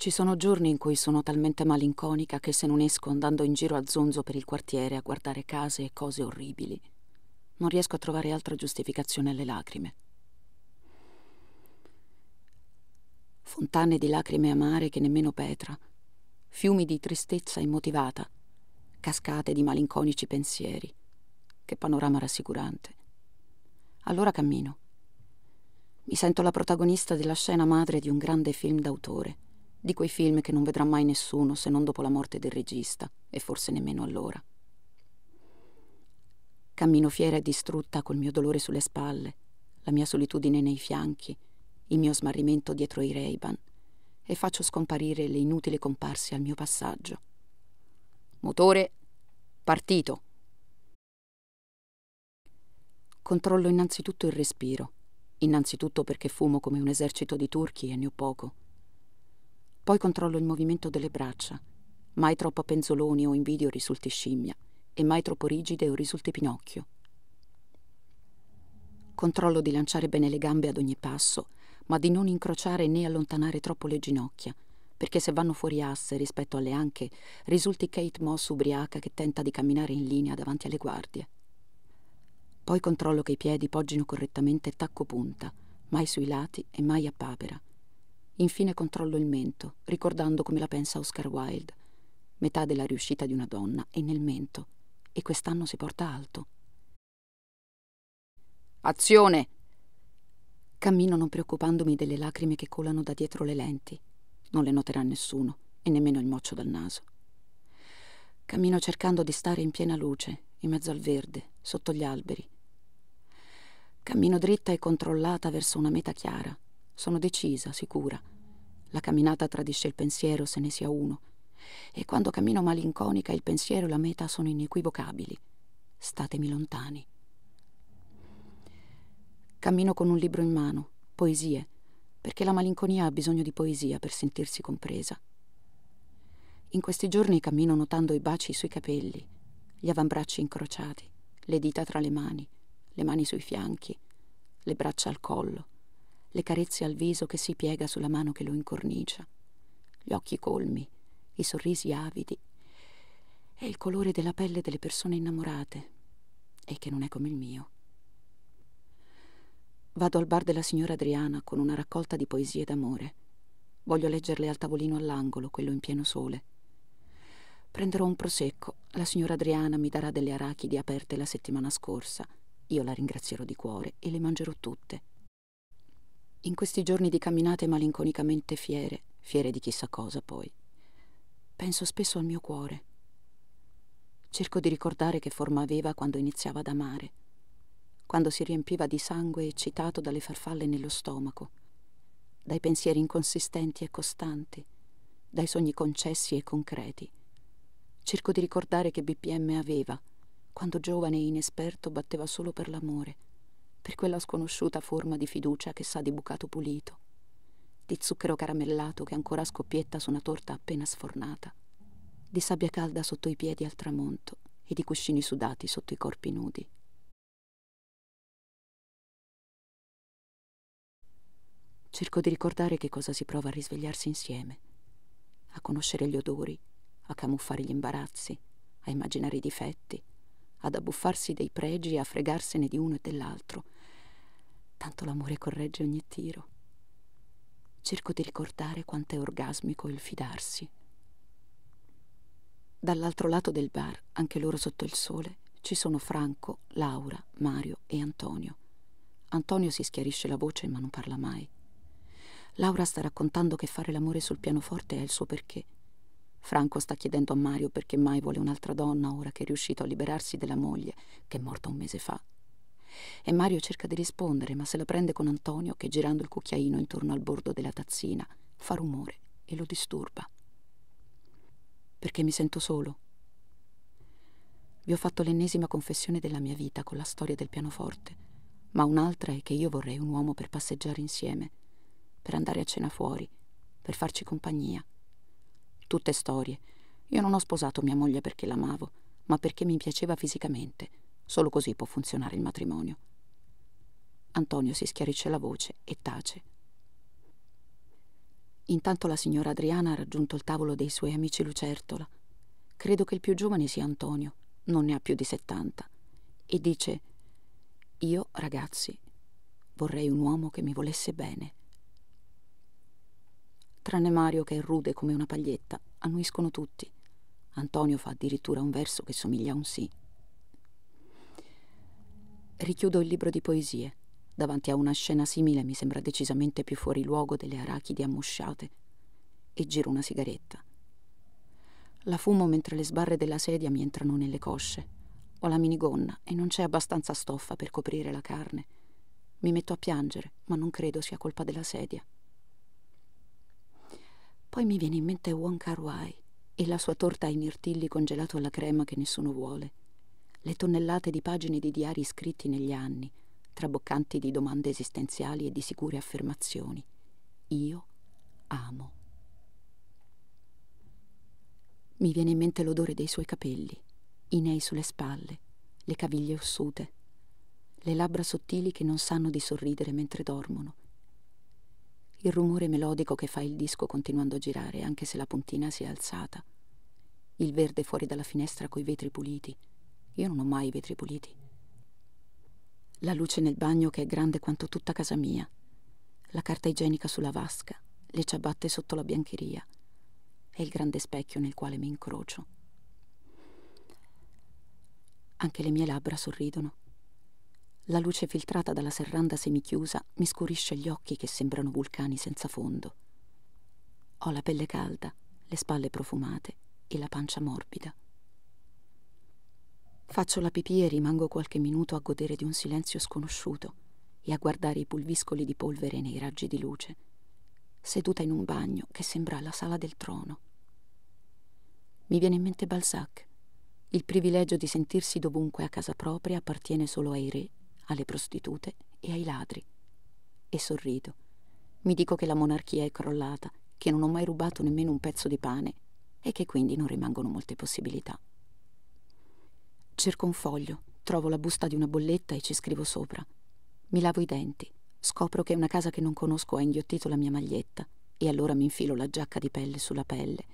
Ci sono giorni in cui sono talmente malinconica che se non esco andando in giro a zonzo per il quartiere a guardare case e cose orribili, non riesco a trovare altra giustificazione alle lacrime. Fontane di lacrime amare che nemmeno Petra, fiumi di tristezza immotivata, cascate di malinconici pensieri. Che panorama rassicurante. Allora cammino. Mi sento la protagonista della scena madre di un grande film d'autore di quei film che non vedrà mai nessuno se non dopo la morte del regista, e forse nemmeno allora. Cammino fiera e distrutta col mio dolore sulle spalle, la mia solitudine nei fianchi, il mio smarrimento dietro i Reiban, e faccio scomparire le inutili comparse al mio passaggio. Motore partito. Controllo innanzitutto il respiro, innanzitutto perché fumo come un esercito di turchi e ne ho poco poi controllo il movimento delle braccia. Mai troppo penzoloni o invidio risulti scimmia e mai troppo rigide o risulti Pinocchio. Controllo di lanciare bene le gambe ad ogni passo, ma di non incrociare né allontanare troppo le ginocchia, perché se vanno fuori asse rispetto alle anche, risulti Kate Moss ubriaca che tenta di camminare in linea davanti alle guardie. Poi controllo che i piedi poggino correttamente tacco punta, mai sui lati e mai a papera, Infine controllo il mento, ricordando come la pensa Oscar Wilde. Metà della riuscita di una donna è nel mento, e quest'anno si porta alto. Azione! Cammino non preoccupandomi delle lacrime che colano da dietro le lenti. Non le noterà nessuno, e nemmeno il moccio dal naso. Cammino cercando di stare in piena luce, in mezzo al verde, sotto gli alberi. Cammino dritta e controllata verso una meta chiara sono decisa, sicura. La camminata tradisce il pensiero se ne sia uno. E quando cammino malinconica il pensiero e la meta sono inequivocabili. Statemi lontani. Cammino con un libro in mano, poesie, perché la malinconia ha bisogno di poesia per sentirsi compresa. In questi giorni cammino notando i baci sui capelli, gli avambracci incrociati, le dita tra le mani, le mani sui fianchi, le braccia al collo le carezze al viso che si piega sulla mano che lo incornicia, gli occhi colmi, i sorrisi avidi È il colore della pelle delle persone innamorate e che non è come il mio. Vado al bar della signora Adriana con una raccolta di poesie d'amore. Voglio leggerle al tavolino all'angolo, quello in pieno sole. Prenderò un prosecco. La signora Adriana mi darà delle arachidi aperte la settimana scorsa. Io la ringrazierò di cuore e le mangerò tutte in questi giorni di camminate malinconicamente fiere, fiere di chissà cosa poi, penso spesso al mio cuore. Cerco di ricordare che forma aveva quando iniziava ad amare, quando si riempiva di sangue eccitato dalle farfalle nello stomaco, dai pensieri inconsistenti e costanti, dai sogni concessi e concreti. Cerco di ricordare che BPM aveva, quando giovane e inesperto batteva solo per l'amore per quella sconosciuta forma di fiducia che sa di bucato pulito, di zucchero caramellato che ancora scoppietta su una torta appena sfornata, di sabbia calda sotto i piedi al tramonto e di cuscini sudati sotto i corpi nudi. Cerco di ricordare che cosa si prova a risvegliarsi insieme, a conoscere gli odori, a camuffare gli imbarazzi, a immaginare i difetti, ad abbuffarsi dei pregi e a fregarsene di uno e dell'altro. Tanto l'amore corregge ogni tiro. Cerco di ricordare quanto è orgasmico il fidarsi. Dall'altro lato del bar, anche loro sotto il sole, ci sono Franco, Laura, Mario e Antonio. Antonio si schiarisce la voce ma non parla mai. Laura sta raccontando che fare l'amore sul pianoforte è il suo perché Franco sta chiedendo a Mario perché mai vuole un'altra donna ora che è riuscito a liberarsi della moglie, che è morta un mese fa. E Mario cerca di rispondere, ma se la prende con Antonio che girando il cucchiaino intorno al bordo della tazzina fa rumore e lo disturba. Perché mi sento solo. Vi ho fatto l'ennesima confessione della mia vita con la storia del pianoforte, ma un'altra è che io vorrei un uomo per passeggiare insieme, per andare a cena fuori, per farci compagnia. Tutte storie. Io non ho sposato mia moglie perché l'amavo, ma perché mi piaceva fisicamente. Solo così può funzionare il matrimonio. Antonio si schiarisce la voce e tace. Intanto la signora Adriana ha raggiunto il tavolo dei suoi amici lucertola. Credo che il più giovane sia Antonio, non ne ha più di 70, e dice: Io, ragazzi, vorrei un uomo che mi volesse bene. Tranne Mario che è rude come una paglietta, annuiscono tutti. Antonio fa addirittura un verso che somiglia a un sì. Richiudo il libro di poesie. Davanti a una scena simile mi sembra decisamente più fuori luogo delle arachidi ammosciate. E giro una sigaretta. La fumo mentre le sbarre della sedia mi entrano nelle cosce. Ho la minigonna e non c'è abbastanza stoffa per coprire la carne. Mi metto a piangere, ma non credo sia colpa della sedia. Poi mi viene in mente Wong Kar Wai e la sua torta ai mirtilli congelato alla crema che nessuno vuole, le tonnellate di pagine di diari scritti negli anni, traboccanti di domande esistenziali e di sicure affermazioni. Io amo. Mi viene in mente l'odore dei suoi capelli, i nei sulle spalle, le caviglie ossute, le labbra sottili che non sanno di sorridere mentre dormono, il rumore melodico che fa il disco continuando a girare anche se la puntina si è alzata, il verde fuori dalla finestra coi vetri puliti. Io non ho mai i vetri puliti. La luce nel bagno che è grande quanto tutta casa mia, la carta igienica sulla vasca, le ciabatte sotto la biancheria e il grande specchio nel quale mi incrocio. Anche le mie labbra sorridono. La luce filtrata dalla serranda semichiusa mi scurisce gli occhi che sembrano vulcani senza fondo. Ho la pelle calda, le spalle profumate e la pancia morbida. Faccio la pipì e rimango qualche minuto a godere di un silenzio sconosciuto e a guardare i pulviscoli di polvere nei raggi di luce, seduta in un bagno che sembra la sala del trono. Mi viene in mente Balzac. Il privilegio di sentirsi dovunque a casa propria appartiene solo ai re alle prostitute e ai ladri. E sorrido. Mi dico che la monarchia è crollata, che non ho mai rubato nemmeno un pezzo di pane e che quindi non rimangono molte possibilità. Cerco un foglio, trovo la busta di una bolletta e ci scrivo sopra. Mi lavo i denti, scopro che una casa che non conosco ha inghiottito la mia maglietta e allora mi infilo la giacca di pelle sulla pelle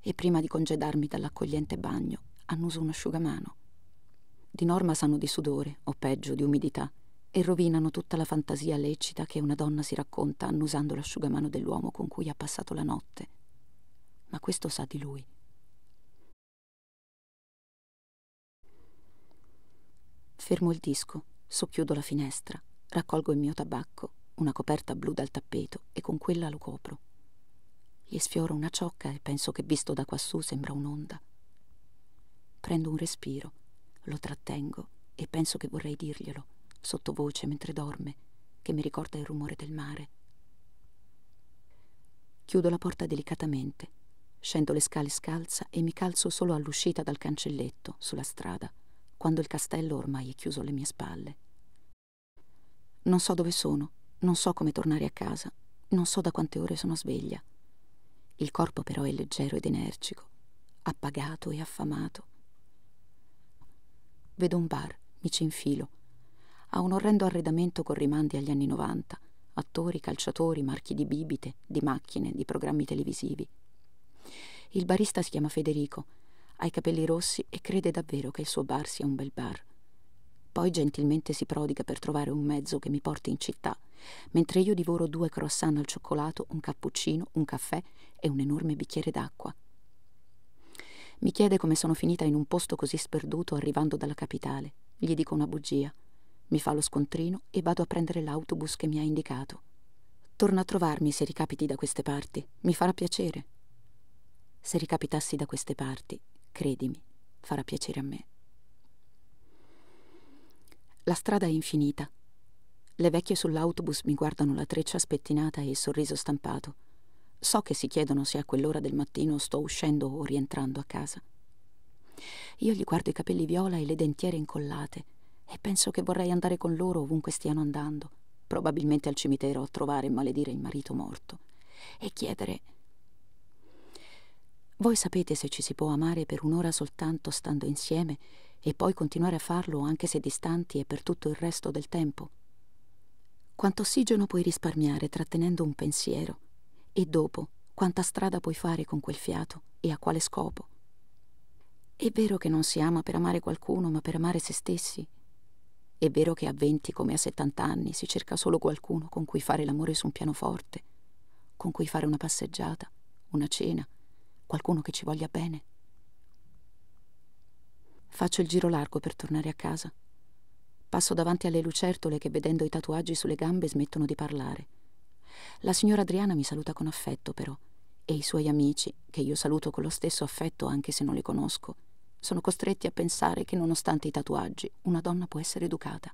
e prima di congedarmi dall'accogliente bagno annuso un asciugamano di norma sanno di sudore, o peggio, di umidità, e rovinano tutta la fantasia lecita che una donna si racconta annusando l'asciugamano dell'uomo con cui ha passato la notte. Ma questo sa di lui. Fermo il disco, socchiudo la finestra, raccolgo il mio tabacco, una coperta blu dal tappeto e con quella lo copro. Gli sfioro una ciocca e penso che visto da quassù sembra un'onda. Prendo un respiro lo trattengo e penso che vorrei dirglielo, sottovoce mentre dorme, che mi ricorda il rumore del mare. Chiudo la porta delicatamente, scendo le scale scalza e mi calzo solo all'uscita dal cancelletto, sulla strada, quando il castello ormai è chiuso alle mie spalle. Non so dove sono, non so come tornare a casa, non so da quante ore sono sveglia. Il corpo però è leggero ed energico, appagato e affamato. Vedo un bar, mi ci infilo. Ha un orrendo arredamento con rimandi agli anni 90, attori, calciatori, marchi di bibite, di macchine, di programmi televisivi. Il barista si chiama Federico, ha i capelli rossi e crede davvero che il suo bar sia un bel bar. Poi gentilmente si prodiga per trovare un mezzo che mi porti in città, mentre io divoro due croissant al cioccolato, un cappuccino, un caffè e un enorme bicchiere d'acqua. Mi chiede come sono finita in un posto così sperduto arrivando dalla capitale. Gli dico una bugia. Mi fa lo scontrino e vado a prendere l'autobus che mi ha indicato. Torna a trovarmi se ricapiti da queste parti. Mi farà piacere. Se ricapitassi da queste parti, credimi, farà piacere a me. La strada è infinita. Le vecchie sull'autobus mi guardano la treccia spettinata e il sorriso stampato. So che si chiedono se a quell'ora del mattino sto uscendo o rientrando a casa. Io gli guardo i capelli viola e le dentiere incollate e penso che vorrei andare con loro ovunque stiano andando, probabilmente al cimitero a trovare e maledire il marito morto e chiedere voi sapete se ci si può amare per un'ora soltanto stando insieme e poi continuare a farlo anche se distanti e per tutto il resto del tempo? Quanto ossigeno puoi risparmiare trattenendo un pensiero? E dopo, quanta strada puoi fare con quel fiato e a quale scopo? È vero che non si ama per amare qualcuno, ma per amare se stessi. È vero che a 20 come a 70 anni si cerca solo qualcuno con cui fare l'amore su un pianoforte, con cui fare una passeggiata, una cena, qualcuno che ci voglia bene. Faccio il giro largo per tornare a casa. Passo davanti alle lucertole che vedendo i tatuaggi sulle gambe smettono di parlare. La signora Adriana mi saluta con affetto, però, e i suoi amici, che io saluto con lo stesso affetto anche se non li conosco, sono costretti a pensare che nonostante i tatuaggi una donna può essere educata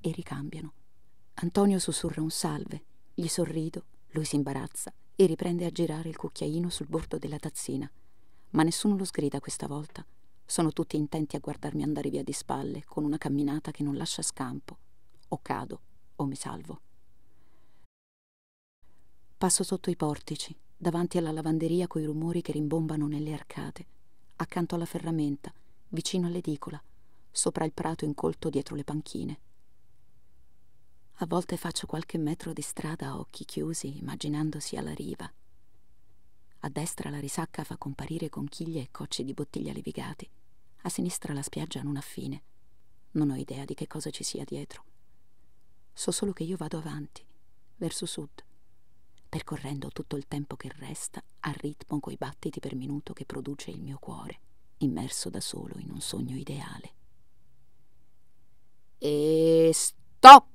e ricambiano. Antonio sussurra un salve, gli sorrido, lui si imbarazza e riprende a girare il cucchiaino sul bordo della tazzina. Ma nessuno lo sgrida questa volta. Sono tutti intenti a guardarmi andare via di spalle con una camminata che non lascia scampo. O cado o mi salvo. Passo sotto i portici, davanti alla lavanderia coi rumori che rimbombano nelle arcate, accanto alla ferramenta, vicino all'edicola, sopra il prato incolto dietro le panchine. A volte faccio qualche metro di strada a occhi chiusi, immaginandosi alla riva. A destra la risacca fa comparire conchiglie e cocci di bottiglia levigati. A sinistra la spiaggia non ha fine. Non ho idea di che cosa ci sia dietro. So solo che io vado avanti, verso sud, percorrendo tutto il tempo che resta al ritmo coi battiti per minuto che produce il mio cuore, immerso da solo in un sogno ideale. E stop!